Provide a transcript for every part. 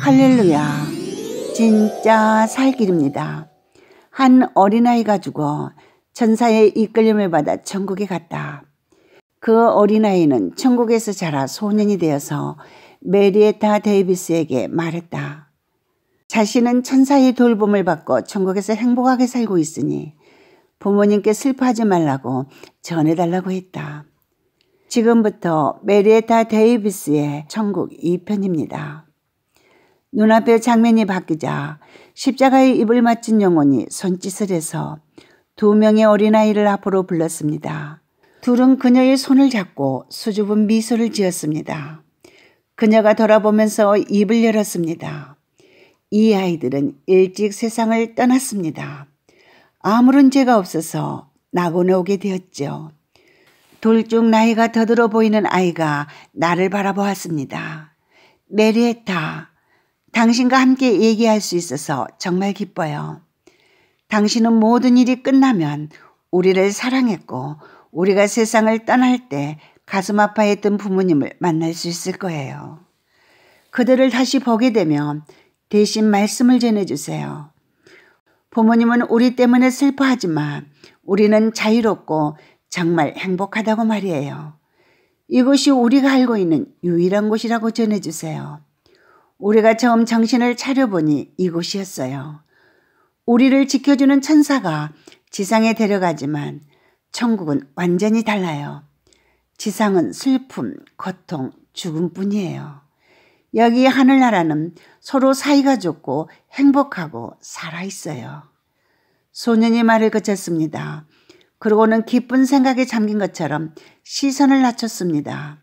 할렐루야. 진짜 살 길입니다. 한 어린아이가 죽어 천사의 이끌림을 받아 천국에 갔다. 그 어린아이는 천국에서 자라 소년이 되어서 메리에타 데이비스에게 말했다. 자신은 천사의 돌봄을 받고 천국에서 행복하게 살고 있으니 부모님께 슬퍼하지 말라고 전해달라고 했다. 지금부터 메리에타 데이비스의 천국 2편입니다. 눈앞의 장면이 바뀌자 십자가에 입을 맞춘 영혼이 손짓을 해서 두 명의 어린아이를 앞으로 불렀습니다. 둘은 그녀의 손을 잡고 수줍은 미소를 지었습니다. 그녀가 돌아보면서 입을 열었습니다. 이 아이들은 일찍 세상을 떠났습니다. 아무런 죄가 없어서 낙원에 오게 되었죠. 둘 중 나이가 더들어 보이는 아이가 나를 바라보았습니다. 메리에타, 당신과 함께 얘기할 수 있어서 정말 기뻐요. 당신은 모든 일이 끝나면 우리를 사랑했고 우리가 세상을 떠날 때 가슴 아파했던 부모님을 만날 수 있을 거예요. 그들을 다시 보게 되면 대신 말씀을 전해주세요. 부모님은 우리 때문에 슬퍼하지만 우리는 자유롭고 정말 행복하다고 말이에요. 이곳이 우리가 알고 있는 유일한 곳이라고 전해주세요. 우리가 처음 정신을 차려보니 이곳이었어요. 우리를 지켜주는 천사가 지상에 데려가지만 천국은 완전히 달라요. 지상은 슬픔, 고통, 죽음뿐이에요. 여기 하늘나라는 서로 사이가 좋고 행복하고 살아있어요. 소년이 말을 그쳤습니다. 그러고는 기쁜 생각에 잠긴 것처럼 시선을 낮췄습니다.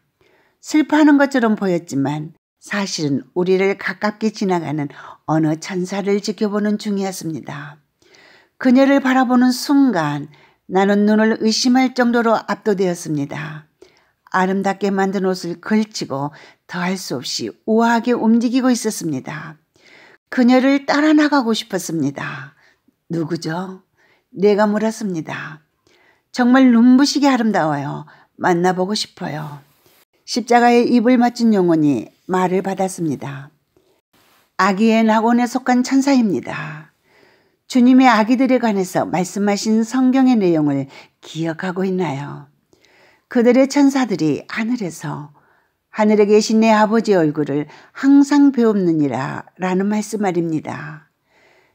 슬퍼하는 것처럼 보였지만 사실은 우리를 가깝게 지나가는 어느 천사를 지켜보는 중이었습니다. 그녀를 바라보는 순간 나는 눈을 의심할 정도로 압도되었습니다. 아름답게 만든 옷을 걸치고 더할 수 없이 우아하게 움직이고 있었습니다. 그녀를 따라 나가고 싶었습니다. 누구죠? 내가 물었습니다. 정말 눈부시게 아름다워요. 만나보고 싶어요. 십자가에 입을 맞춘 영혼이 말을 받았습니다. 아기의 낙원에 속한 천사입니다. 주님의 아기들에 관해서 말씀하신 성경의 내용을 기억하고 있나요? 그들의 천사들이 하늘에서 하늘에 계신 내 아버지 얼굴을 항상 배웁느니라 라는 말씀 말입니다.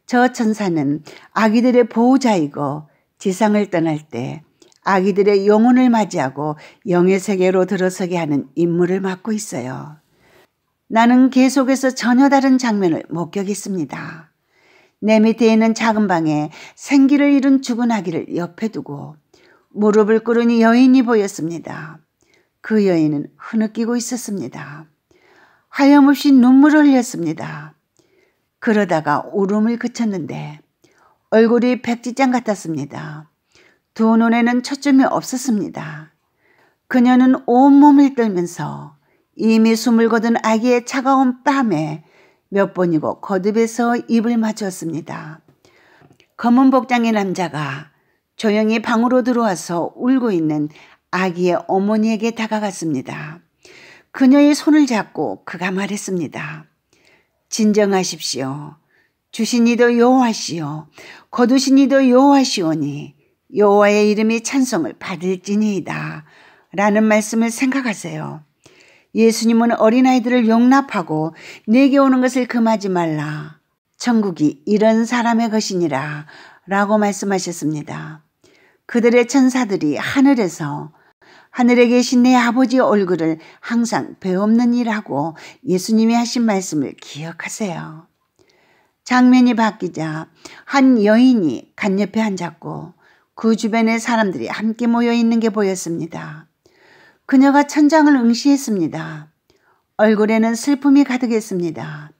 저 천사는 아기들의 보호자이고 지상을 떠날 때 아기들의 영혼을 맞이하고 영의 세계로 들어서게 하는 임무를 맡고 있어요. 나는 계속해서 전혀 다른 장면을 목격했습니다. 내 밑에 있는 작은 방에 생기를 잃은 죽은 아기를 옆에 두고 무릎을 꿇으니 여인이 보였습니다. 그 여인은 흐느끼고 있었습니다. 하염없이 눈물을 흘렸습니다. 그러다가 울음을 그쳤는데 얼굴이 백지장 같았습니다. 두 눈에는 초점이 없었습니다. 그녀는 온몸을 떨면서 이미 숨을 거둔 아기의 차가운 뺨에 몇 번이고 거듭해서 입을 맞췄습니다. 검은 복장의 남자가 조용히 방으로 들어와서 울고 있는 아기의 어머니에게 다가갔습니다. 그녀의 손을 잡고 그가 말했습니다. 진정하십시오. 주신 이도 여호와시요 거두신 이도 여호와시오니 여호와의 이름이 찬송을 받을지니이다. 라는 말씀을 생각하세요. 예수님은 어린아이들을 용납하고 내게 오는 것을 금하지 말라. 천국이 이런 사람의 것이니라. 라고 말씀하셨습니다. 그들의 천사들이 하늘에서 하늘에 계신 내 아버지의 얼굴을 항상 배없는 일하고 예수님이 하신 말씀을 기억하세요. 장면이 바뀌자 한 여인이 간 옆에 앉았고 그 주변의 사람들이 함께 모여 있는 게 보였습니다. 그녀가 천장을 응시했습니다. 얼굴에는 슬픔이 가득했습니다.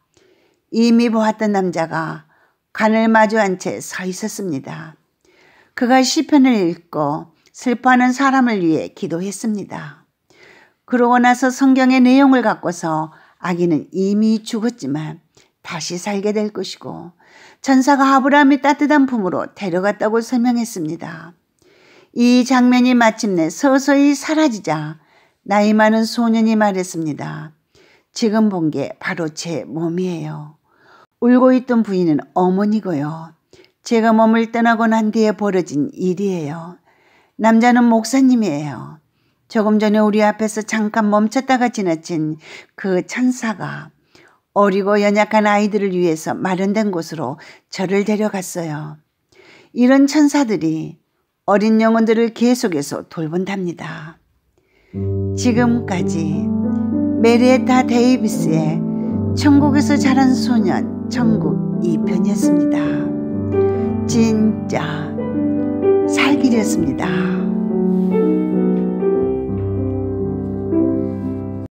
이미 보았던 남자가 간을 마주한 채 서 있었습니다. 그가 시편을 읽고 슬퍼하는 사람을 위해 기도했습니다. 그러고 나서 성경의 내용을 갖고서 아기는 이미 죽었지만 다시 살게 될 것이고 천사가 아브라함이 따뜻한 품으로 데려갔다고 설명했습니다. 이 장면이 마침내 서서히 사라지자 나이 많은 소년이 말했습니다. 지금 본 게 바로 제 몸이에요. 울고 있던 부인은 어머니고요. 제가 몸을 떠나고 난 뒤에 벌어진 일이에요. 남자는 목사님이에요. 조금 전에 우리 앞에서 잠깐 멈췄다가 지나친 그 천사가 어리고 연약한 아이들을 위해서 마련된 곳으로 저를 데려갔어요. 이런 천사들이 어린 영혼들을 계속해서 돌본답니다. 지금까지 메리에타 데이비스의 천국에서 자란 소년 천국 2편이었습니다. 진짜 살길이었습니다.